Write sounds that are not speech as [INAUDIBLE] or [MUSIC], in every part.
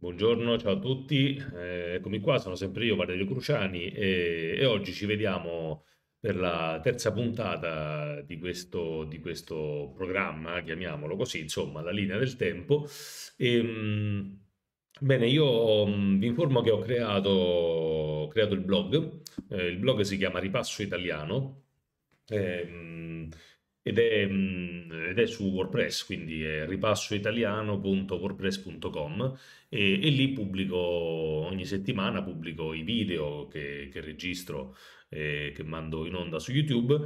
Buongiorno, ciao a tutti, eh, eccomi qua, sono sempre io Valerio Cruciani e, e oggi ci vediamo per la terza puntata di questo, di questo, programma, chiamiamolo così, insomma, la linea del tempo. E, ehm, mh, bene, io mh, mm, vi informo che ho creato, creato il blog, eh, il blog si chiama Ripasso Italiano. Eh, mh, ed è, mm, ed è, su WordPress, quindi è ripassoitaliano.wordpress.com e, e lì pubblico ogni settimana pubblico i video che, che registro eh, che mando in onda su YouTube,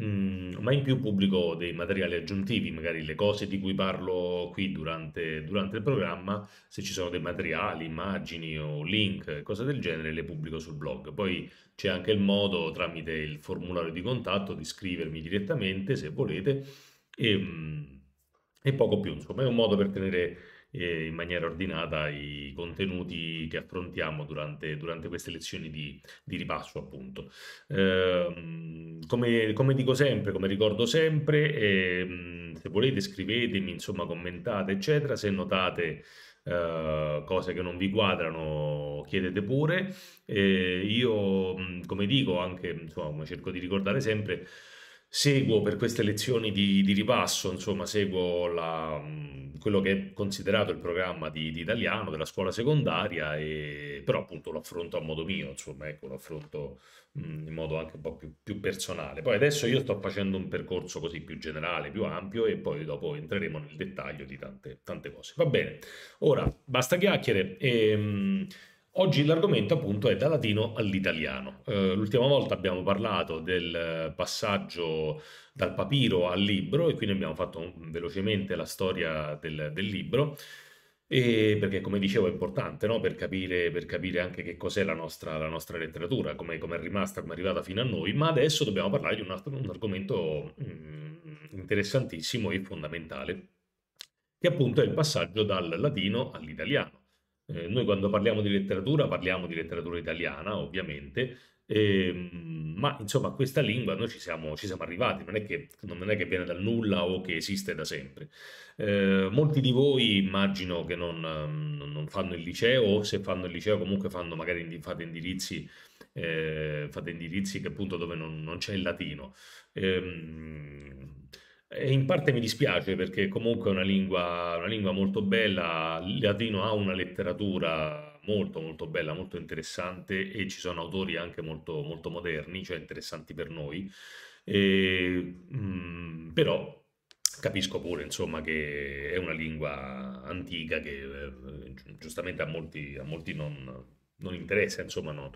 mm, ma in più pubblico dei materiali aggiuntivi, magari le cose di cui parlo qui durante, durante il programma, se ci sono dei materiali, immagini o link, cose del genere, le pubblico sul blog. Poi c'è anche il modo tramite il formulario di contatto di scrivermi direttamente se volete e, mm, e poco più, insomma è un modo per tenere eh, in maniera ordinata i contenuti che affrontiamo durante, durante queste lezioni di, di ripasso, appunto. Eh, come, come, dico sempre, come ricordo sempre, eh, se volete scrivetemi, insomma, commentate, eccetera, se notate. Uh, cose che non vi quadrano chiedete pure eh, io mm, come dico anche insomma cerco di ricordare sempre seguo per queste lezioni di, di ripasso, insomma, seguo la, quello che è considerato il programma di, di italiano della scuola secondaria, e, però appunto lo affronto a modo mio, insomma, ecco, lo affronto in modo anche un po' più, più, personale. Poi adesso io sto facendo un percorso così più generale, più ampio, e poi dopo entreremo nel dettaglio di tante, tante cose. Va bene, ora basta chiacchiere. E, ehm, mh, Oggi l'argomento appunto è dal latino all'italiano. Eh, l'ultima volta abbiamo parlato del passaggio dal papiro al libro e quindi abbiamo fatto un, velocemente la storia del, del libro. E perché, come dicevo, è importante no? per, capire, per, capire, anche che cos'è la nostra, la nostra letteratura, come è rimasta, come è arrivata fino a noi, ma adesso dobbiamo parlare di un, altro, un argomento mh, mm, interessantissimo e fondamentale, che appunto è il passaggio dal latino all'italiano. Eh, noi quando parliamo di letteratura parliamo di letteratura italiana, ovviamente, eh, ma insomma questa lingua noi ci siamo, ci siamo arrivati, non è, che, non è, che, viene dal nulla o che esiste da sempre. Eh, molti di voi immagino che non, non, fanno il liceo o se fanno il liceo comunque fanno magari fate indirizzi, eh, fate indirizzi che appunto dove non, non c'è il latino. Ehm, in parte mi dispiace perché comunque è una lingua, una lingua molto bella, il ladino ha una letteratura molto molto bella, molto interessante e ci sono autori anche molto, molto moderni, cioè interessanti per noi, e, mh, mm, però capisco pure insomma che è una lingua antica che eh, giustamente a molti, a molti non, non interessa, insomma non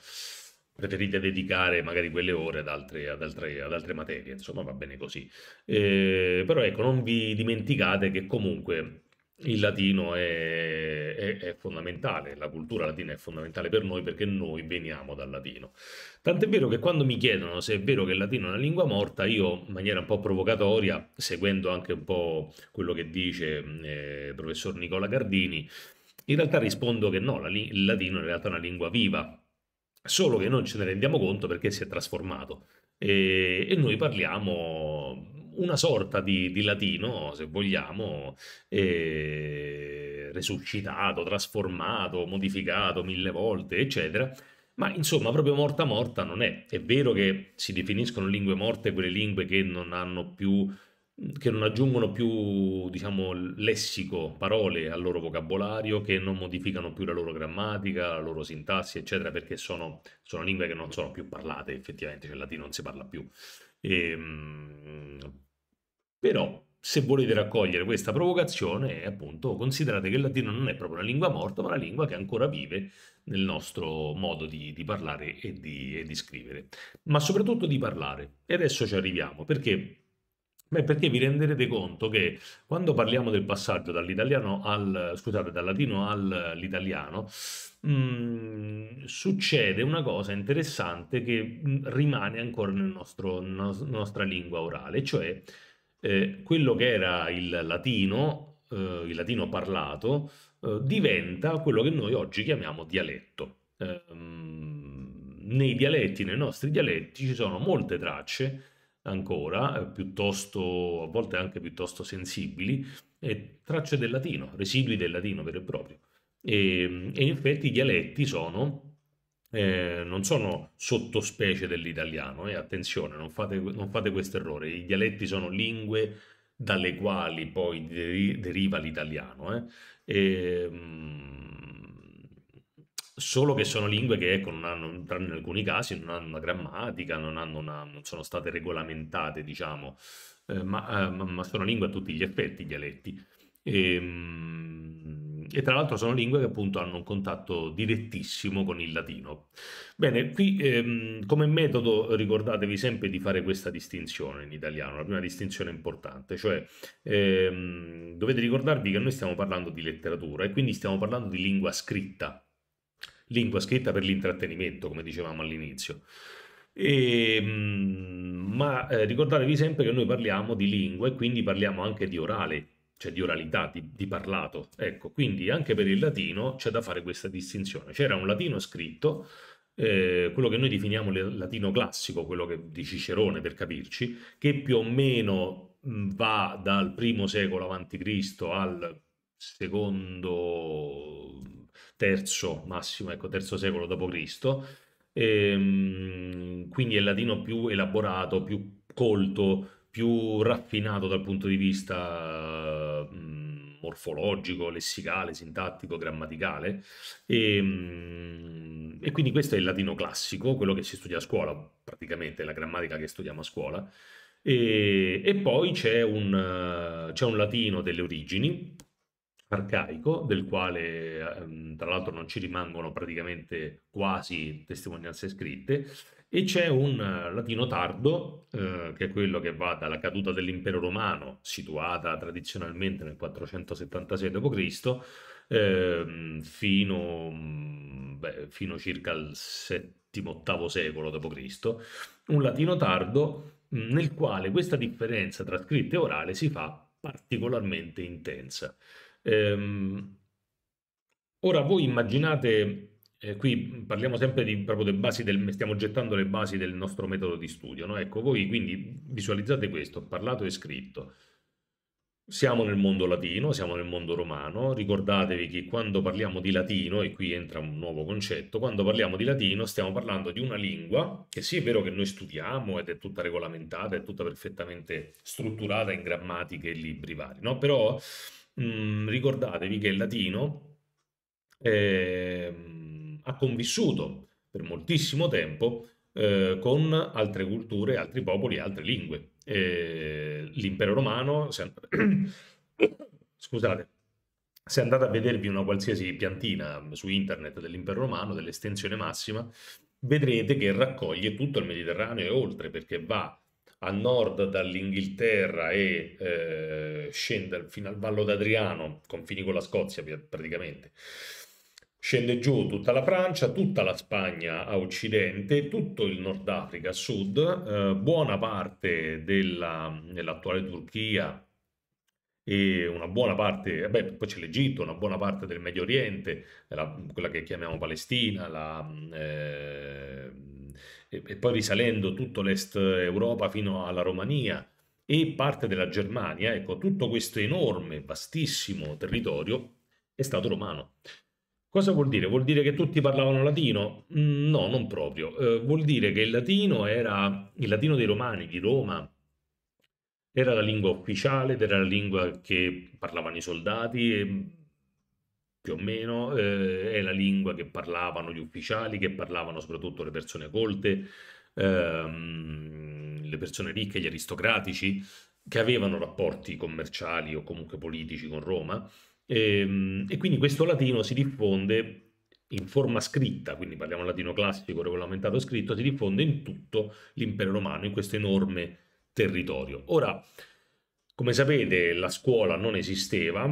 preferite dedicare magari quelle ore ad altre, ad altre, ad altre materie, insomma va bene così. Eh, però ecco, non vi dimenticate che comunque il latino è, è, è, fondamentale, la cultura latina è fondamentale per noi perché noi veniamo dal latino. Tant'è vero che quando mi chiedono se è vero che il latino è una lingua morta, io in maniera un po' provocatoria, seguendo anche un po' quello che dice eh, il professor Nicola Gardini, in realtà rispondo che no, la, il latino è in realtà una lingua viva, solo che non ce ne rendiamo conto perché si è trasformato. E, e noi parliamo una sorta di, di latino, se vogliamo, e, resuscitato, trasformato, modificato mille volte, eccetera. Ma insomma, proprio morta morta non è. È vero che si definiscono lingue morte quelle lingue che non hanno più che non aggiungono più, diciamo, lessico, parole al loro vocabolario, che non modificano più la loro grammatica, la loro sintassi, eccetera, perché sono, sono lingue che non sono più parlate, effettivamente, cioè il latino non si parla più. E, ehm, però, se volete raccogliere questa provocazione, appunto, considerate che il latino non è proprio una lingua morta, ma una lingua che ancora vive nel nostro modo di, di parlare e di, e di scrivere, ma soprattutto di parlare. E adesso ci arriviamo, perché Beh, perché vi renderete conto che quando parliamo del passaggio dall'italiano al, scusate, dal latino all'italiano, mm, succede una cosa interessante che mh, mm, rimane ancora nella no, nostra lingua orale, cioè eh, quello che era il latino, eh, il latino parlato, eh, diventa quello che noi oggi chiamiamo dialetto. Mh, ehm, nei dialetti, nei nostri dialetti, ci sono molte tracce ancora, eh, piuttosto, a volte anche piuttosto sensibili, eh, tracce del latino, residui del latino vero e proprio. E, ehm, e in effetti i dialetti sono, eh, non sono sottospecie dell'italiano, e eh, attenzione, non fate, non fate questo errore, i dialetti sono lingue dalle quali poi deriva l'italiano. E, mh, ehm, solo che sono lingue che, ecco, non hanno, tranne in alcuni casi, non hanno una grammatica, non, hanno una, non sono state regolamentate, diciamo, eh, ma, eh, ma, sono lingue a tutti gli effetti, dialetti. E, ehm, e tra l'altro sono lingue che appunto hanno un contatto direttissimo con il latino. Bene, qui ehm, come metodo ricordatevi sempre di fare questa distinzione in italiano, la prima distinzione importante, cioè ehm, dovete ricordarvi che noi stiamo parlando di letteratura e quindi stiamo parlando di lingua scritta, lingua scritta per l'intrattenimento, come dicevamo all'inizio. E, ehm, ma eh, ricordatevi sempre che noi parliamo di lingua e quindi parliamo anche di orale, cioè di oralità, di, di parlato. Ecco, quindi anche per il latino c'è da fare questa distinzione. C'era un latino scritto, eh, quello che noi definiamo il latino classico, quello che, di Cicerone per capirci, che più o meno mm, va dal primo secolo a.C. al secondo terzo massimo, ecco, terzo secolo d.C. Ehm, quindi è il latino più elaborato, più colto, più raffinato dal punto di vista mh, mm, morfologico, lessicale, sintattico, grammaticale. E, ehm, mh, e, quindi questo è il latino classico, quello che si studia a scuola, praticamente la grammatica che studiamo a scuola. E, e poi c'è un, uh, un latino delle origini, arcaico, del quale ehm, tra l'altro non ci rimangono praticamente quasi testimonianze scritte, e c'è un eh, latino tardo, eh, che è quello che va dalla caduta dell'impero romano, situata tradizionalmente nel 476 d.C., ehm, fino, mm, fino, circa al VII-VIII secolo d.C., un latino tardo mm, nel quale questa differenza tra scritto e orale si fa particolarmente intensa. Ehm, ora voi immaginate, eh, qui parliamo sempre di, proprio delle basi, del, stiamo gettando le basi del nostro metodo di studio, no? ecco voi quindi visualizzate questo, parlato e scritto. Siamo nel mondo latino, siamo nel mondo romano, ricordatevi che quando parliamo di latino, e qui entra un nuovo concetto, quando parliamo di latino stiamo parlando di una lingua che sì è vero che noi studiamo ed è tutta regolamentata, è tutta perfettamente strutturata in grammatiche e libri vari, no? però mh, mm, ricordatevi che il latino eh, ha convissuto per moltissimo tempo eh, con altre culture, altri popoli, altre lingue. Eh, L'impero romano, se... [COUGHS] scusate, se andate a vedervi una qualsiasi piantina su internet dell'impero romano, dell'estensione massima, vedrete che raccoglie tutto il Mediterraneo e oltre, perché va a nord dall'Inghilterra e eh, scende fino al Vallo d'Adriano, confini con la Scozia praticamente. Scende giù tutta la Francia, tutta la Spagna a occidente, tutto il Nord Africa a sud, eh, buona parte della, dell'attuale Turchia e una buona parte, eh, beh, poi c'è l'Egitto, una buona parte del Medio Oriente, la, quella che chiamiamo Palestina, la, eh, e, poi risalendo tutto l'est Europa fino alla Romania e parte della Germania, ecco, tutto questo enorme, vastissimo territorio è stato romano. Cosa vuol dire? Vuol dire che tutti parlavano latino? Mm, no, non proprio. Eh, vuol dire che il latino era il latino dei romani di Roma, era la lingua ufficiale ed era la lingua che parlavano i soldati più o meno, eh, è la lingua che parlavano gli ufficiali, che parlavano soprattutto le persone colte, ehm, le persone ricche, gli aristocratici, che avevano rapporti commerciali o comunque politici con Roma. Ehm, e quindi questo latino si diffonde in forma scritta, quindi parliamo latino classico, regolamentato scritto, si diffonde in tutto l'impero romano, in questo enorme territorio. Ora, come sapete, la scuola non esisteva,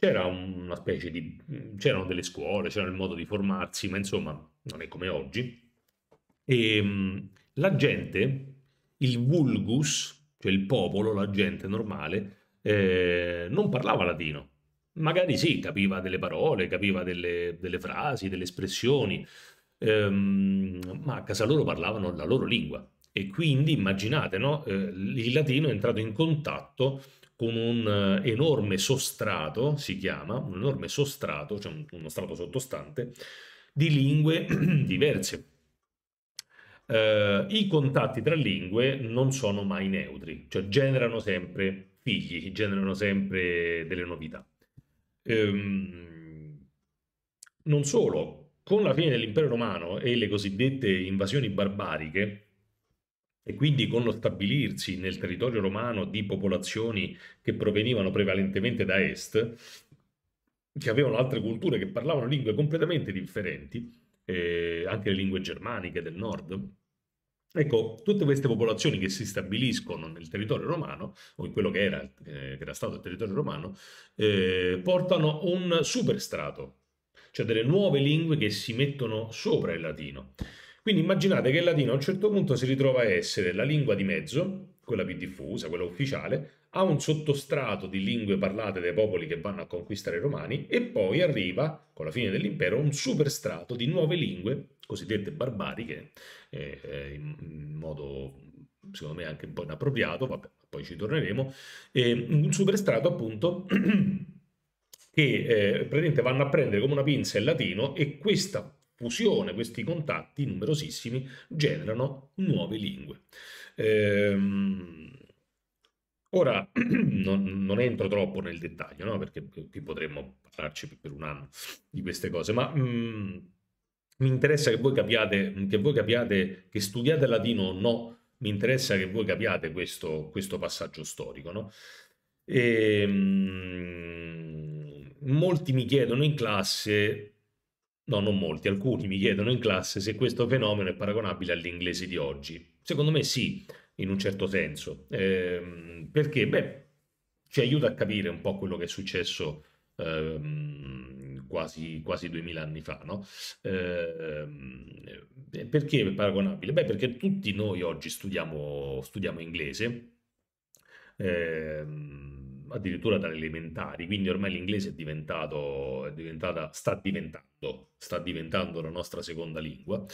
c'era una specie di... c'erano delle scuole, c'era il modo di formarsi, ma insomma non è come oggi. E ehm, la gente, il vulgus, cioè il popolo, la gente normale, eh, non parlava latino. Magari sì, capiva delle parole, capiva delle, delle frasi, delle espressioni, ehm, ma a casa loro parlavano la loro lingua, e quindi immaginate, no? eh, il latino è entrato in contatto con un eh, enorme sostrato, si chiama, un enorme sostrato, cioè uno strato sottostante, di lingue [CLEARS THROAT] diverse. Eh, I contatti tra lingue non sono mai neutri, cioè generano sempre figli, generano sempre delle novità. Ehm, non solo, con la fine dell'impero romano e le cosiddette invasioni barbariche, e quindi con lo stabilirsi nel territorio romano di popolazioni che provenivano prevalentemente da est, che avevano altre culture, che parlavano lingue completamente differenti, eh, anche le lingue germaniche del nord. Ecco, tutte queste popolazioni che si stabiliscono nel territorio romano, o in quello che era, eh, che era stato il territorio romano, eh, portano un superstrato, cioè delle nuove lingue che si mettono sopra il latino. Quindi immaginate che il latino a un certo punto si ritrova a essere la lingua di mezzo, quella più diffusa, quella ufficiale, ha un sottostrato di lingue parlate dai popoli che vanno a conquistare i romani e poi arriva, con la fine dell'impero, un superstrato di nuove lingue, cosiddette barbariche, eh, eh in modo secondo me anche un po' inappropriato, vabbè, poi ci torneremo, eh, un superstrato appunto [CLEARS THROAT] che eh, praticamente vanno a prendere come una pinza il latino e questa fusione questi contatti numerosissimi generano nuove lingue. Ehm, ora [CLEARS THROAT] non, non, entro troppo nel dettaglio, no? perché qui potremmo parlarci per un anno di queste cose, ma mh, mm, mi interessa che voi, capiate, che voi capiate che studiate latino o no, mi interessa che voi capiate questo, questo passaggio storico. No? E, ehm, mh, molti mi chiedono in classe No, non molti, alcuni mi chiedono in classe se questo fenomeno è paragonabile all'inglese di oggi. Secondo me sì, in un certo senso, eh, perché beh, ci aiuta a capire un po' quello che è successo eh, quasi, quasi 2000 anni fa. No? Eh, perché è paragonabile? Beh, perché tutti noi oggi studiamo, studiamo inglese. Eh, addirittura dalle elementari, quindi ormai l'inglese è diventato, è diventata, sta diventando, sta diventando la nostra seconda lingua.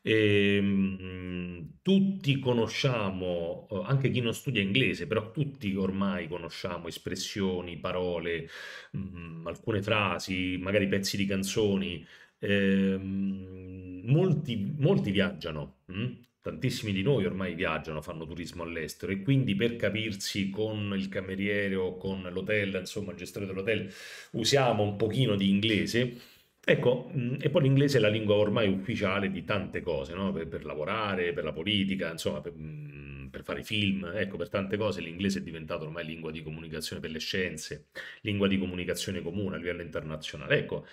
E, ehm, tutti conosciamo, eh, anche chi non studia inglese, però tutti ormai conosciamo espressioni, parole, mh, mm, alcune frasi, magari pezzi di canzoni. Eh, molti, molti viaggiano. Mh? Mm? tantissimi di noi ormai viaggiano, fanno turismo all'estero e quindi per capirsi con il cameriere o con l'hotel, insomma il gestore dell'hotel, usiamo un pochino di inglese. Ecco, mm, e poi l'inglese è la lingua ormai ufficiale di tante cose, no? per, per, lavorare, per la politica, insomma, per, mm, per fare film, ecco, per tante cose l'inglese è diventato ormai lingua di comunicazione per le scienze, lingua di comunicazione comune a livello internazionale. Ecco,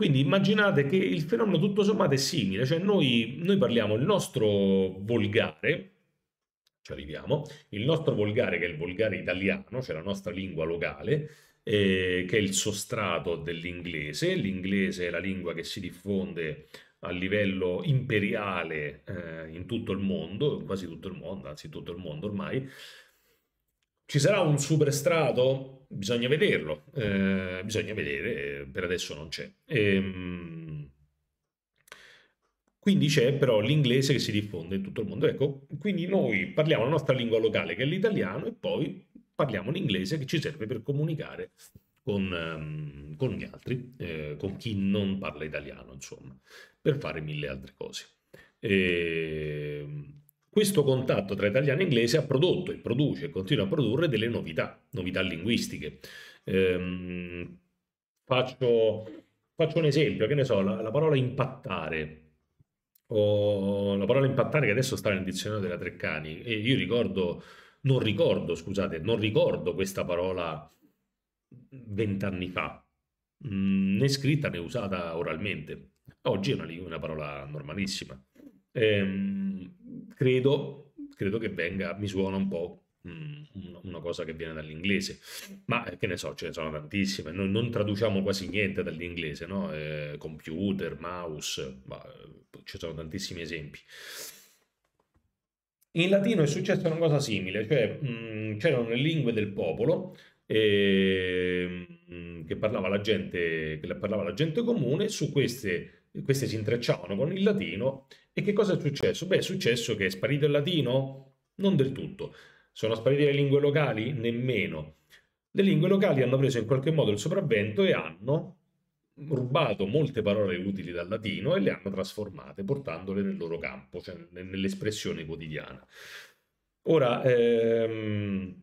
quindi immaginate che il fenomeno tutto sommato è simile, cioè noi, noi parliamo il nostro volgare, ci arriviamo, il nostro volgare che è il volgare italiano, cioè la nostra lingua locale, eh, che è il sostrato dell'inglese, l'inglese è la lingua che si diffonde a livello imperiale eh, in tutto il mondo, quasi tutto il mondo, anzi tutto il mondo ormai, ci sarà un super strato? Bisogna vederlo, eh, bisogna vedere, eh, per adesso non c'è. Ehm... Quindi c'è però l'inglese che si diffonde in tutto il mondo. Ecco, quindi noi parliamo la nostra lingua locale che è l'italiano e poi parliamo l'inglese che ci serve per comunicare con, ehm, con gli altri, eh, con chi non parla italiano, insomma, per fare mille altre cose. Ehm... Questo contatto tra italiano e inglese ha prodotto e produce e continua a produrre delle novità, novità linguistiche. Ehm, faccio, faccio, un esempio, che ne so, la, la parola impattare. O la parola impattare che adesso sta nel dizionario della Treccani e io ricordo, non ricordo, scusate, non ricordo questa parola vent'anni fa, mm, né scritta né usata oralmente. Oggi è una, una parola normalissima. Ehm, credo, credo che venga, mi suona un po' mm, una cosa che viene dall'inglese, ma eh, che ne so, ce ne sono tantissime, noi non traduciamo quasi niente dall'inglese, no? eh, computer, mouse, ma, eh, ci sono tantissimi esempi. In latino è successa una cosa simile, cioè mh, mm, c'erano le lingue del popolo eh, mh, che parlava la gente, che parlava la gente comune, su queste queste si intrecciavano con il latino e che cosa è successo? Beh, è successo che è sparito il latino? Non del tutto. Sono sparite le lingue locali? Nemmeno. Le lingue locali hanno preso in qualche modo il sopravvento e hanno rubato molte parole utili dal latino e le hanno trasformate, portandole nel loro campo, cioè nell'espressione quotidiana. Ora, ehm,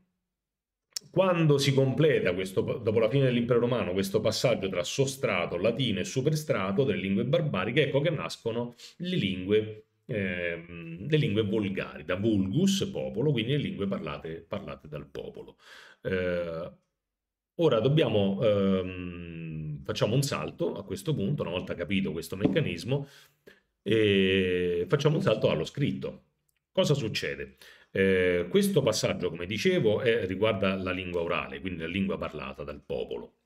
quando si completa, questo, dopo la fine dell'impero romano, questo passaggio tra sostrato, latino e superstrato delle lingue barbariche, ecco che nascono le lingue, eh, le lingue volgari, da vulgus, popolo, quindi le lingue parlate, parlate dal popolo. Eh, ora dobbiamo, ehm, facciamo un salto a questo punto, una volta capito questo meccanismo, e facciamo un salto allo scritto. Cosa succede? Eh, questo passaggio, come dicevo, è, riguarda la lingua orale, quindi la lingua parlata dal popolo,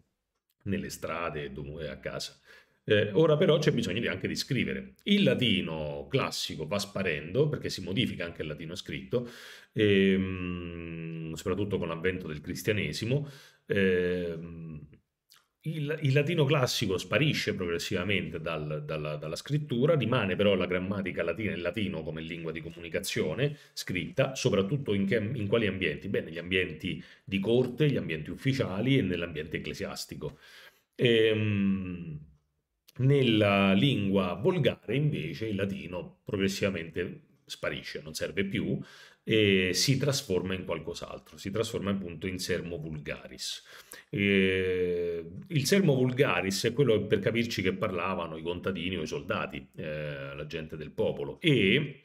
nelle strade e dovunque eh, a casa. Eh, ora però c'è bisogno anche di scrivere. Il latino classico va sparendo perché si modifica anche il latino scritto, ehm, soprattutto con l'avvento del cristianesimo. Ehm, il, il, latino classico sparisce progressivamente dal, dalla, dalla, scrittura, rimane però la grammatica latina e il latino come lingua di comunicazione scritta, soprattutto in, che, in quali ambienti? Beh, negli ambienti di corte, gli ambienti ufficiali e nell'ambiente ecclesiastico. Ehm, nella lingua volgare invece il latino progressivamente sparisce, non serve più, e si trasforma in qualcos'altro, si trasforma appunto in sermo vulgaris. Eh, il sermo vulgaris è quello per capirci che parlavano i contadini o i soldati, eh, la gente del popolo, e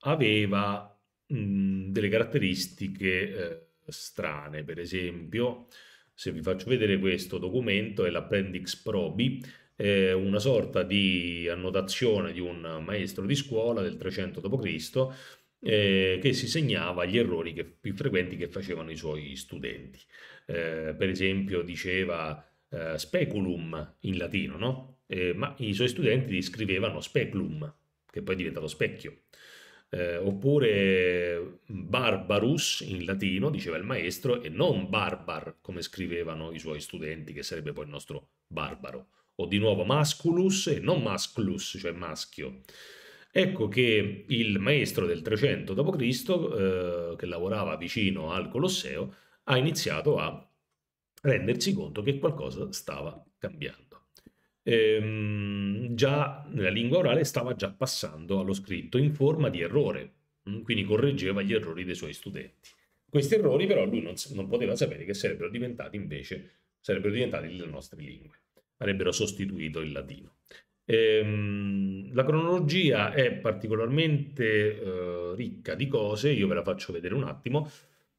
aveva mh, delle caratteristiche eh, strane, per esempio, se vi faccio vedere questo documento, è l'appendix probi, una sorta di annotazione di un maestro di scuola del 300 d.C. Mm-hmm. eh, che si segnava gli errori che, più frequenti che facevano i suoi studenti. Eh, per esempio diceva eh, speculum in latino, no? Eh, ma i suoi studenti scrivevano speculum, che poi è diventato specchio. Eh, oppure barbarus in latino, diceva il maestro, e non barbar, come scrivevano i suoi studenti, che sarebbe poi il nostro barbaro. O di nuovo masculus e non masculus, cioè maschio. Ecco che il maestro del 300 d.C., eh, che lavorava vicino al Colosseo, ha iniziato a rendersi conto che qualcosa stava cambiando. Ehm, già nella lingua orale stava già passando allo scritto in forma di errore, mm, quindi correggeva gli errori dei suoi studenti. Questi errori però lui non, non poteva sapere che sarebbero diventati invece, sarebbero diventati le nostre lingue, avrebbero sostituito il latino. Ehm, la cronologia è particolarmente eh, ricca di cose, io ve la faccio vedere un attimo.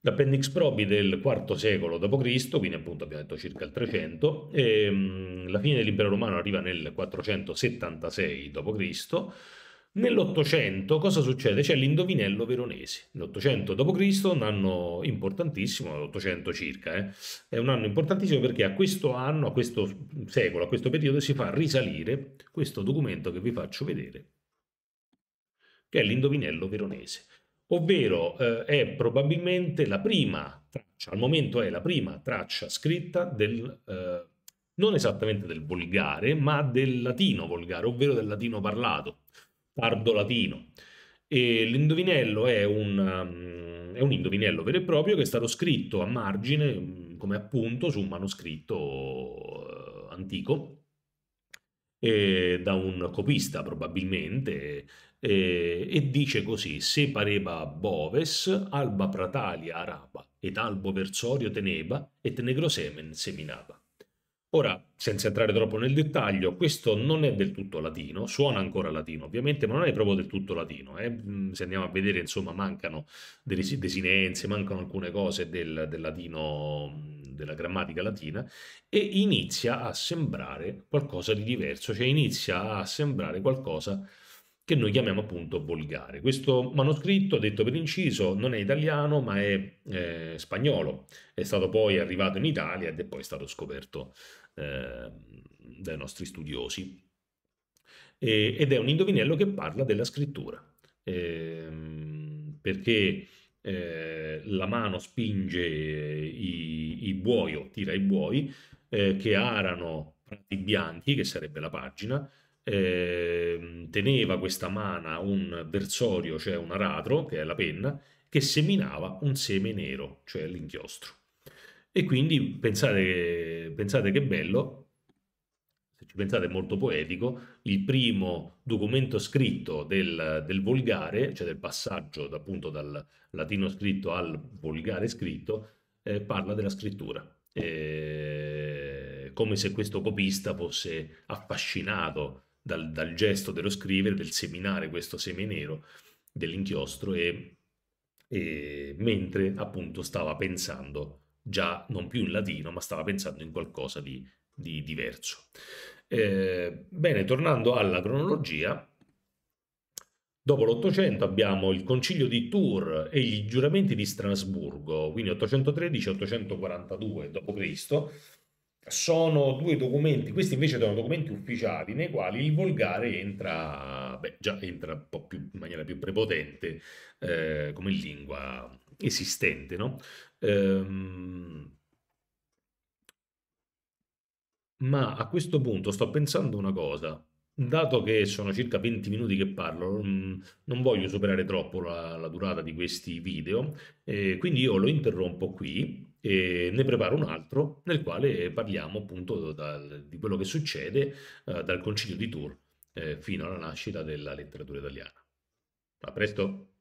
L'appendix probi del IV secolo d.C., quindi appunto abbiamo detto circa il 300, ehm, la fine dell'impero romano arriva nel 476 d.C., Nell'Ottocento cosa succede? C'è l'indovinello veronese. L'Ottocento d.C., un anno importantissimo, l'Ottocento circa, eh, è un anno importantissimo perché a questo anno, a questo secolo, a questo periodo si fa risalire questo documento che vi faccio vedere, che è l'indovinello veronese. Ovvero eh, è probabilmente la prima traccia, al momento è la prima traccia scritta del... Eh, non esattamente del volgare, ma del latino volgare, ovvero del latino parlato tardo latino. E l'indovinello è un, um, è un, indovinello vero e proprio che è stato scritto a margine, mm, come appunto, su un manoscritto eh, antico eh, da un copista probabilmente eh, e dice così se pareva boves alba pratalia araba ed albo versorio teneba et negrosemen seminaba Ora, senza entrare troppo nel dettaglio, questo non è del tutto latino, suona ancora latino ovviamente, ma non è proprio del tutto latino. Eh? Mm, se andiamo a vedere, insomma, mancano delle desinenze, mancano alcune cose del, del latino, mm, della grammatica latina, e inizia a sembrare qualcosa di diverso, cioè inizia a sembrare qualcosa di che noi chiamiamo appunto volgare. Questo manoscritto, detto per inciso, non è italiano ma è eh, spagnolo, è stato poi arrivato in Italia ed è poi stato scoperto eh, dai nostri studiosi. E, ed è un indovinello che parla della scrittura, ehm, perché eh, la mano spinge i, i, buoi o tira i buoi eh, che arano i bianchi, che sarebbe la pagina, eh, teneva questa mana un versorio, cioè un aratro, che è la penna, che seminava un seme nero, cioè l'inchiostro. E quindi pensate che, pensate che bello, se ci pensate è molto poetico, il primo documento scritto del, del volgare, cioè del passaggio appunto dal latino scritto al volgare scritto, eh, parla della scrittura. Eh, come se questo copista fosse affascinato dal, dal gesto dello scrivere, del seminare questo seme nero dell'inchiostro e, e mentre appunto stava pensando già non più in latino, ma stava pensando in qualcosa di, di diverso. Eh, bene, tornando alla cronologia, dopo l'Ottocento abbiamo il Concilio di Tours e i giuramenti di Strasburgo, quindi 813-842 d.C., sono due documenti, questi invece sono documenti ufficiali nei quali il volgare entra, beh, già entra un po' più, in maniera più prepotente eh, come lingua esistente, no? Ehm, ma a questo punto sto pensando una cosa, dato che sono circa 20 minuti che parlo, mm, non voglio superare troppo la, la durata di questi video, eh, quindi io lo interrompo qui e ne preparo un altro nel quale parliamo appunto dal, di quello che succede eh, dal concilio di Tours eh, fino alla nascita della letteratura italiana. A presto!